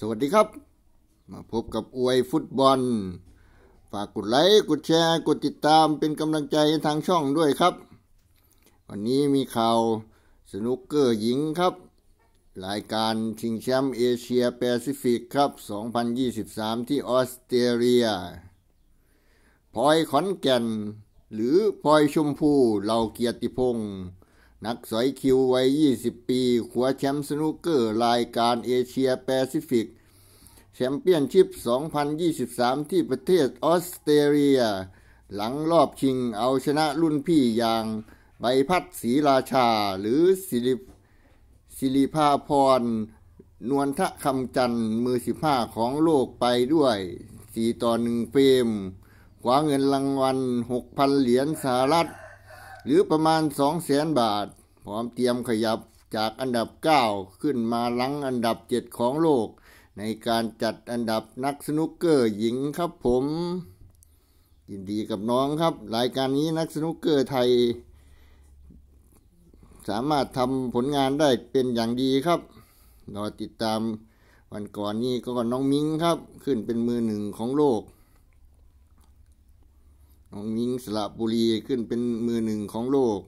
สวัสดีครับ มาพบกับอวยฟุตบอล ฝากกดไลค์กดแชร์กดติดตามเป็นกำลังใจทางช่องด้วยครับ วันนี้มีข่าว สนุกเกอร์หญิงครับ รายการชิงแชมป์เอเชียแปซิฟิกครับ 2023 ที่ออสเตรเลียพอยขอนแก่น หรือพอยชมพูเหล่าเกียรติพงษ์นักสอยคิววัย 20 ปีขวาแชมป์สนุกเกอร์รายการเอเชียแปซิฟิก แชมเปี้ยนชิพ 2023 ที่ประเทศออสเตรเลีย หลังรอบชิงเอาชนะรุ่นพี่อย่าง ใบพัดศรีราชาหรือศิลิศิลิภาพรนวลทะคำจันทร์มือ 15 ของโลกไปด้วย 4 ต่อ 1 เฟรม ควาเงินรางวัล 6,000 เหรียญสหรัฐหรือประมาณ2 0 0แสนบาท พร้อมเตรียมขยับจากอันดับ 9 ขึ้นมาลังอันดับ 7 ของโลก ในการจัดอันดับนักสนุกเกอร์หญิงครับผม ยินดีกับน้องครับรายการนี้นักสนุกเกอร์ไทย สามารถทำผลงานได้เป็นอย่างดีครับรอติดตามวันก่อนนี้ก็น้องมิ้งครับ ขึ้นเป็นมือหนึ่งของโลกของมิงสระบุรีขึ้นเป็นมือหนึ่งของโลก